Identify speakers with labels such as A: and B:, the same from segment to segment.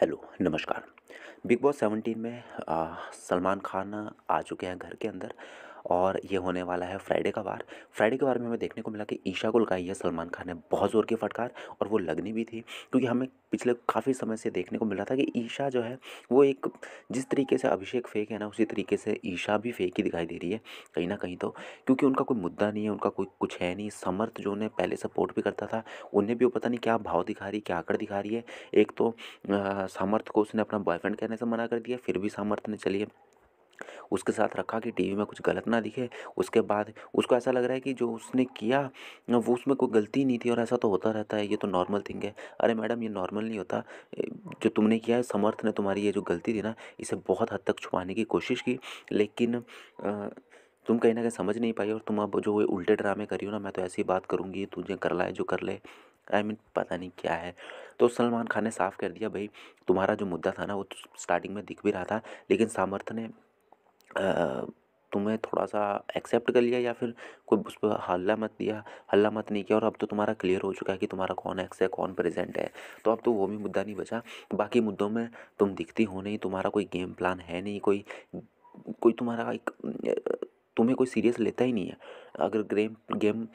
A: hello नमस्कार big boss seventeen में सलमान खान आ चुके हैं घर के अंदर और ये होने वाला है फ्राइडे का वार फ्राइडे के बारे में हमें देखने को मिला कि ईशा को लगाई है सलमान खान ने बहुत ज़ोर की फटकार और वो लगनी भी थी क्योंकि हमें पिछले काफ़ी समय से देखने को मिला था कि ईशा जो है वो एक जिस तरीके से अभिषेक फेक है ना उसी तरीके से ईशा भी फेक ही दिखाई दे रही है कहीं ना कहीं तो क्योंकि उनका कोई मुद्दा नहीं है उनका कोई कुछ है नहीं समर्थ जो उन्हें पहले सपोर्ट भी करता था उन्हें भी वो पता नहीं क्या भाव दिखा रही क्या आकड़ दिखा रही है एक तो समर्थ को उसने अपना बॉयफ्रेंड कहने से मना कर दिया फिर भी सामर्थ ने चलिए उसके साथ रखा कि टी वी में कुछ गलत ना दिखे उसके बाद उसको ऐसा लग रहा है कि जो उसने किया वो उसमें कोई गलती नहीं थी और ऐसा तो होता रहता है ये तो नॉर्मल थिंग है अरे मैडम ये नॉर्मल नहीं होता जो तुमने किया है समर्थ ने तुम्हारी ये जो गलती थी ना इसे बहुत हद तक छुपाने की कोशिश की लेकिन तुम कहीं ना कहीं समझ नहीं पाई और तुम अब जो उल्टे ड्रामे करी हो ना मैं तो ऐसी बात करूँगी तुझे कर लाए जो कर ले आई मीन पता नहीं क्या है तो सलमान खान ने साफ़ कर दिया भाई तुम्हारा जो मुद्दा था ना वो स्टार्टिंग में दिख भी रहा था लेकिन सामर्थ ने तुम्हें थोड़ा सा एक्सेप्ट कर लिया या फिर कोई उस पर हल्ला मत दिया हल्ला मत नहीं किया और अब तो तुम्हारा क्लियर हो चुका है कि तुम्हारा कौन एक्स है कौन प्रेजेंट है तो अब तो वो भी मुद्दा नहीं बचा बाकी मुद्दों में तुम दिखती हो नहीं तुम्हारा कोई गेम प्लान है नहीं कोई कोई तुम्हारा एक तुम्हें कोई सीरियस लेता ही नहीं है अगर गेम गेम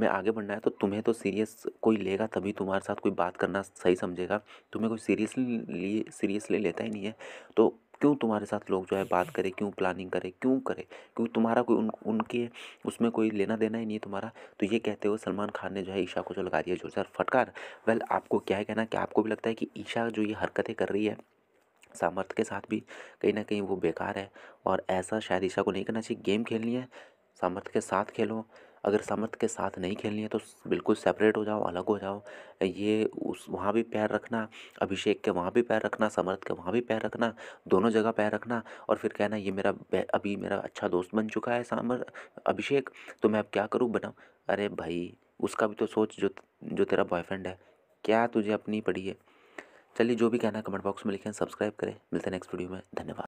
A: में आगे बढ़ना है तो तुम्हें तो सीरियस कोई लेगा तभी तुम्हारे साथ कोई बात करना सही समझेगा तुम्हें कोई सीरियसली लिए सीरियसली लेता ही नहीं है तो क्यों तुम्हारे साथ लोग जो है बात करें क्यों प्लानिंग करें क्यों करें क्योंकि तुम्हारा कोई उन उनके उसमें कोई लेना देना ही नहीं है तुम्हारा तो ये कहते हुए सलमान खान ने जो है ईशा को जो लगा दिया जो सर फटकार वेल आपको क्या है कहना कि आपको भी लगता है कि ईशा जो ये हरकतें कर रही है सामर्थ्य के साथ भी कहीं ना कहीं वो बेकार है और ऐसा शायद ईशा को नहीं करना चाहिए गेम खेलनी है सामर्थ्य के साथ खेलो अगर समर्थ के साथ नहीं खेलनी है तो बिल्कुल सेपरेट हो जाओ अलग हो जाओ ये उस वहाँ भी पैर रखना अभिषेक के वहाँ भी पैर रखना समर्थ के वहाँ भी पैर रखना दोनों जगह पैर रखना और फिर कहना ये मेरा अभी मेरा अच्छा दोस्त बन चुका है सामर अभिषेक तो मैं अब क्या करूँ बनाऊँ अरे भाई उसका भी तो सोच जो जो तेरा बॉयफ्रेंड है क्या तुझे अपनी पड़ी है चलिए जो भी कहना है कमेंट बॉक्स में लिखें सब्सक्राइब करें मिलते हैं नेक्स्ट वीडियो में धन्यवाद